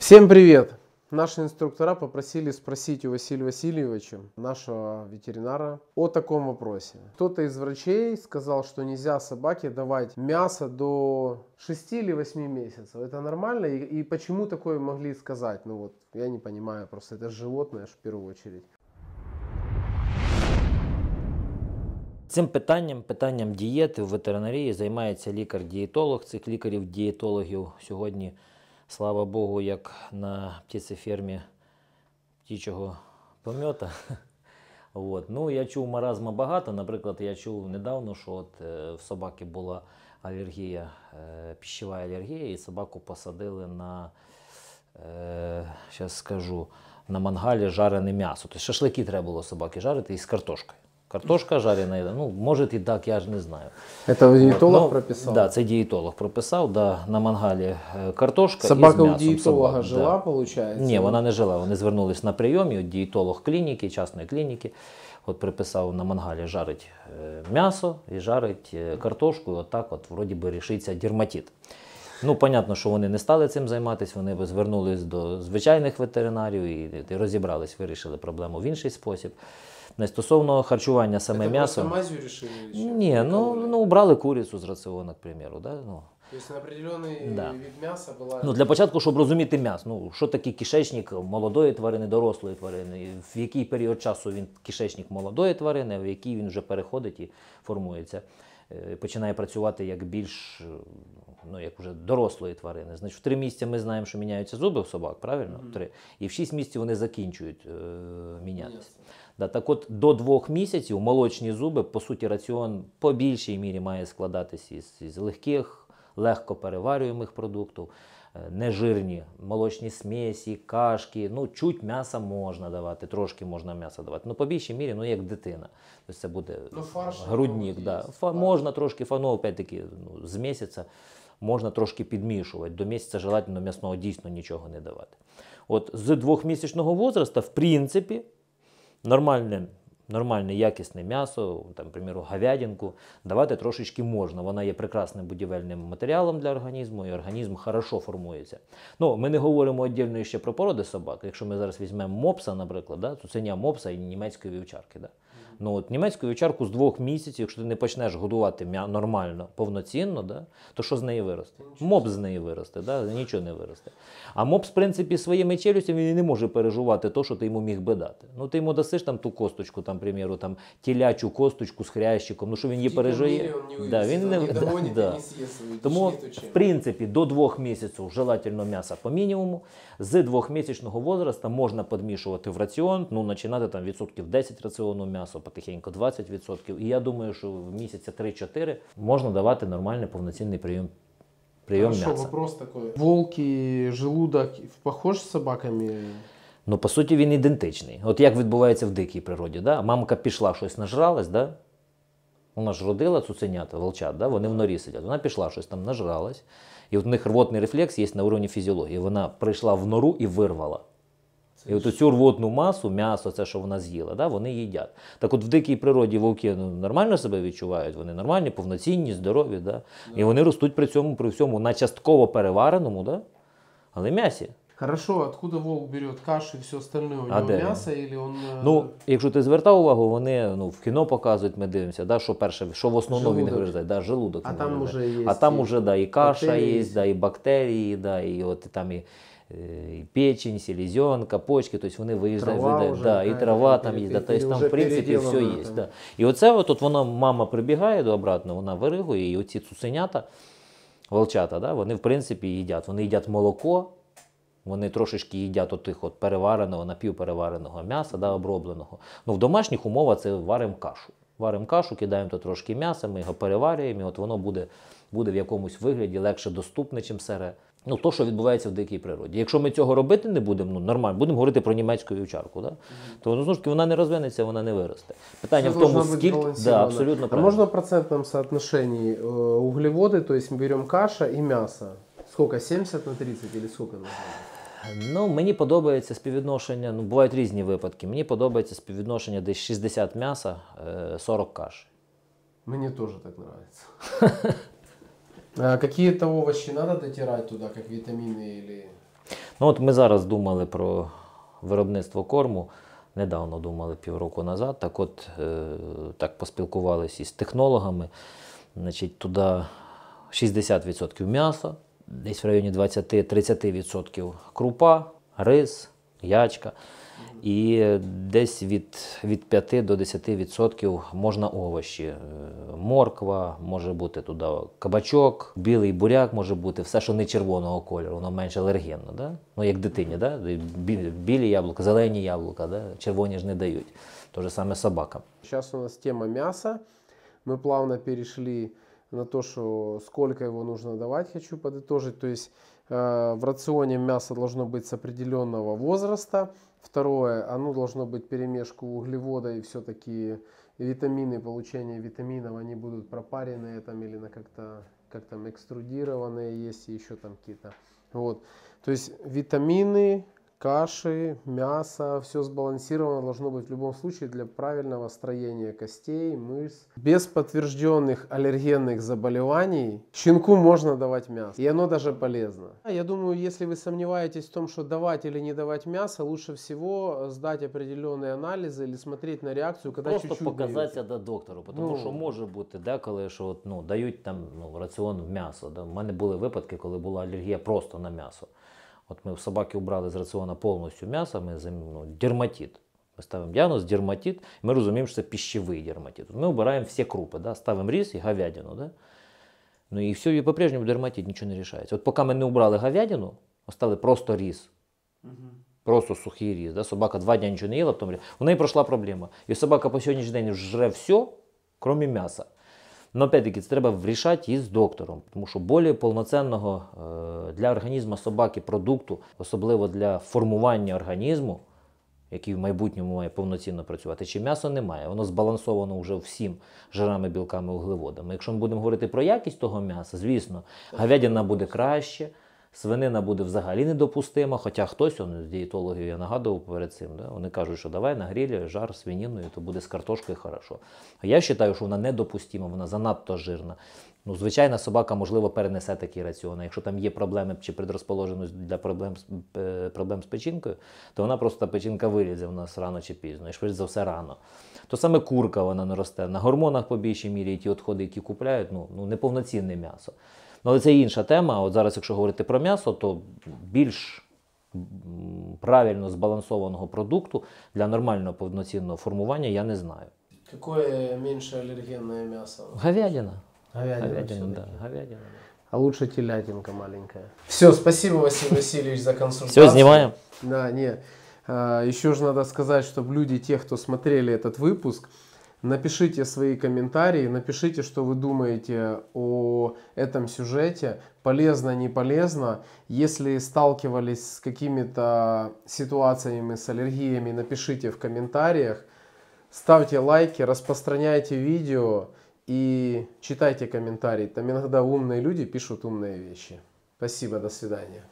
Всем привет! Наши инструктора попросили спросить у Василия Васильевича, нашего ветеринара, о таком вопросе. Кто-то из врачей сказал, что нельзя собаке давать мясо до 6 или 8 месяцев. Это нормально? И, и почему такое могли сказать? Ну вот, я не понимаю, просто это животное в первую очередь. Цим питанням, питанням дієти в ветеринарії займається лікар-дієтолог. Цих лікарів-дієтологів сьогодні слава Богу, як на птицефермі птічого пом'ята. От. Ну, Я чув маразма багато. Наприклад, я чув недавно, що от е, в собаки була алергія, е, піщева алергія, і собаку посадили на е, скажу, на мангалі жарене м'ясо. Тобто шашлики треба було собаки жарити із картошкою. Картошка жарена, ну може і так, я ж не знаю. Це дієтолог ну, прописав? Да, це дієтолог прописав, да, на мангалі е, картошка. Собака у дієтолога собак, жила, виходить? Ні, вона не жила. Вони звернулись на прийом, і от дієтолог клініки, частної клініки. От приписав на мангалі жарить е, м'ясо і жарить е, картошку. і Отак, от, от вроді би рішиться дерматит. Ну, понятно, що вони не стали цим займатися, вони звернулись до звичайних ветеринарів і і розібрались, вирішили проблему в інший спосіб. Не стосовно харчування саме Это м'ясо. просто мазью Ні, ну, ну убрали курицю з раціону, к примеру. Да? Ну, То тобто есть Да. вид мяса была... Ну, для початку, щоб розуміти м'ясо, ну, що таке кишечник молодої тварини, дорослої тварини, в який період часу він кишечник молодої тварини, а в який він вже переходить і формується. Е, починає працювати як більш е, ну, як уже дорослої тварини. Значить, в три місяці ми знаємо, що міняються зуби у собак, правильно? Mm. Три. І в шість місяців вони закінчують е, мінятися. Да, так от до двох місяців молочні зуби, по суті, раціон по більшій мірі має складатися із, із легких, легко переварюємих продуктів. Е, нежирні молочні смесі, кашки. Ну, чуть м'яса можна давати, трошки можна м'яса давати. Ну, по більшій мірі, ну як дитина. Тобто це буде ну, фарш, е, груднік. да. Фа, можна трошки фану, опять-таки, ну, з місяця можна трошки підмішувати. До місяця желательно м'ясного дійсно нічого не давати. От з двохмісячного возраста, в принципі, нормальне нормальне якісне м'ясо, там, приміру, говядинку, давати трошечки можна. Вона є прекрасним будівельним матеріалом для організму, і організм хорошо формується. Ну, Ми не говоримо віддільно ще про породи собак. Якщо ми зараз візьмемо мопса, наприклад, да, цуценя мопса і німецької вівчарки. Да. Ну от німецьку вівчарку з двох місяців, якщо ти не почнеш годувати нормально, повноцінно, да, то що з неї виросте? Моб з неї виросте, да, нічого не виросте. А моб, в принципі, своїми челюстями він не може переживати те, що ти йому міг би дати. Ну ти йому дасиш там ту косточку, там, приміру, там тілячу косточку з хрящиком, ну що він її пережиє. Да, він не, не да. Тому, в принципі, до двох місяців желательно м'ясо по мінімуму. З двохмісячного возрасту можна підмішувати в раціон, ну починати там відсотків 10 раціону м'ясо потихеньку 20%. І я думаю, що в місяці 3-4 можна давати нормальний повноцінний прийом. Прием Хорошо, мяса. вопрос такой. Волки, желудок похож з собаками? Ну, по суті, він ідентичний. От як відбувається в дикій природі. Да? Мамка пішла, щось нажралась, да? вона ж родила цуценята, волчат, да? вони в норі сидять. Вона пішла, щось там нажралась. І от у них рвотний рефлекс є на уровні фізіології. Вона прийшла в нору і вирвала і от цю рвотну масу, м'ясо, це що вона з'їла, да, вони їдять. Так от в дикій природі вовки ну, нормально себе відчувають, вони нормальні, повноцінні, здорові. Да? І вони ростуть при цьому при всьому на частково перевареному, да? але м'ясі. Хорошо, откуда волк берет кашу і все остальне? У нього м'ясо или он. Э, ну, якщо ти звертав увагу, вони ну, в кіно показують, ми дивимося, да, що перше, що в основному він вирізає, да, желудок. А там вже є. А там уже, да, і каша є, да, і бактерії, да, і от там і. И е, печень, селезенка, почки, то есть вони виїжджають, видають, вже, да, і трава там є, да, там в принципі все є. Да. І оце от, от вона, мама прибігає до обратно, вона виригує, і оці цуценята, волчата, да, вони в принципі їдять. Вони їдять молоко, вони трошечки їдять от тих от перевареного, напівперевареного м'яса, да, обробленого. Ну, В домашніх умовах це варимо кашу. Варимо кашу, кидаємо то трошки м'яса, ми його переварюємо, і от воно буде буде в якомусь вигляді легше доступне, ніж сере. Ну, то, що відбувається в дикій природі. Якщо ми цього робити не будемо, ну нормально, будемо говорити про німецьку вівчарку, да? Mm -hmm. то ну, ж таки вона не розвинеться, вона не виросте. Питання це в тому, скільки да, абсолютно А можна в процентному соотношенні е, углеводи, тобто ми беремо каша і м'ясо. Сколько? 70 на 30 или сколько? Ну, Мені подобається співвідношення, ну, бувають різні випадки. Мені подобається співвідношення десь 60 м'яса, 40 е, каш. Мені теж так подобається. Какие-то овочі треба дотирати туди, як вітаміни или... Ну от Ми зараз думали про виробництво корму. Недавно думали півроку назад. Так от е, так поспілкувалися із технологами. Значить, Туди 60% м'яса десь в районі 20-30% крупа, рис, ячка. І десь від від 5 до 10% можна овочі. Е, морква, може бути туди кабачок, білий буряк може бути, все, що не червоного кольору, воно менш алергенно. Да? Ну, як дитині, да? білі яблука, зелені яблука, да? червоні ж не дають. То же саме собака. Зараз у нас тема м'яса. Ми плавно перейшли на то, что сколько его нужно давать, хочу подытожить. То есть э, в рационе мясо должно быть с определенного возраста. Второе, оно должно быть перемешку углевода и все-таки витамины, получение витаминов, они будут пропарены там или на как-то как там экструдированные есть и еще там какие-то. Вот. То есть витамины, каши, мясо, все сбалансировано должно быть в любом случае для правильного строения костей, мышц. Без подтвержденных аллергенных заболеваний щенку можно давать мясо, и оно даже полезно. Я думаю, если вы сомневаетесь в том, что давать или не давать мясо, лучше всего сдать определенные анализы или смотреть на реакцию, когда Просто чуть-чуть показать дають. это доктору, потому ну. що може бути деколи, що от, ну, дают там ну, рацион в м'ясо. Да? У меня были выпадки, когда была аллергия просто на м'ясо. От ми в собаки убрали з раціону повністю м'ясо, ми ну, дерматит. Ми ставимо діагноз дерматит, і ми розуміємо, що це піщевий дерматит. От ми обираємо всі крупи, да? ставимо рис і говядину. Да? Ну і все, і по-прежньому дерматит нічого не рішається. От поки ми не убрали говядину, остали просто рис. Угу. Просто сухий рис. Да? Собака два дні нічого не їла, потім у неї пройшла проблема. І собака по сьогоднішній день жре все, крім м'яса. Но ну, опять-таки це треба вирішати із доктором, тому що болі повноцінного е, для організму собаки продукту, особливо для формування організму, який в майбутньому має повноцінно працювати, чи м'ясо немає, воно збалансовано вже всім жирами, білками, углеводами. Якщо ми будемо говорити про якість того м'яса, звісно, говядина буде краще. Свинина буде взагалі недопустима, хоча хтось он, з дієтологів я нагадував перед цим. Да? Вони кажуть, що давай на грілі жар свиніною, то буде з картошкою хорошо. А я вважаю, що вона недопустима, вона занадто жирна. Ну, Звичайна собака, можливо, перенесе такі раціони. Якщо там є проблеми чи предрозположеність для проблем е, проблем з печінкою, то вона просто печінка вилізе в нас рано чи пізно, і швидше за все рано. То саме курка вона не росте. На гормонах по більшій мірі і ті відходи, які купляють, ну, ну неповноцінне м'ясо. Ну, але це інша тема. От зараз, якщо говорити про м'ясо, то більш правильно збалансованого продукту для нормального повноцінного формування я не знаю. Какое меньше аллергенное мясо? Говядина. Говядина, говядина. А лучше телятинка маленькая. Все, спасибо, Василий Васильевич, за консультацию. Все, снимаем? Да, нет. Еще же надо сказать, чтобы люди, те, кто смотрели этот выпуск, Напишите свои комментарии, напишите, что вы думаете о этом сюжете, полезно, не полезно. Если сталкивались с какими-то ситуациями, с аллергиями, напишите в комментариях. Ставьте лайки, распространяйте видео и читайте комментарии. Там иногда умные люди пишут умные вещи. Спасибо, до свидания.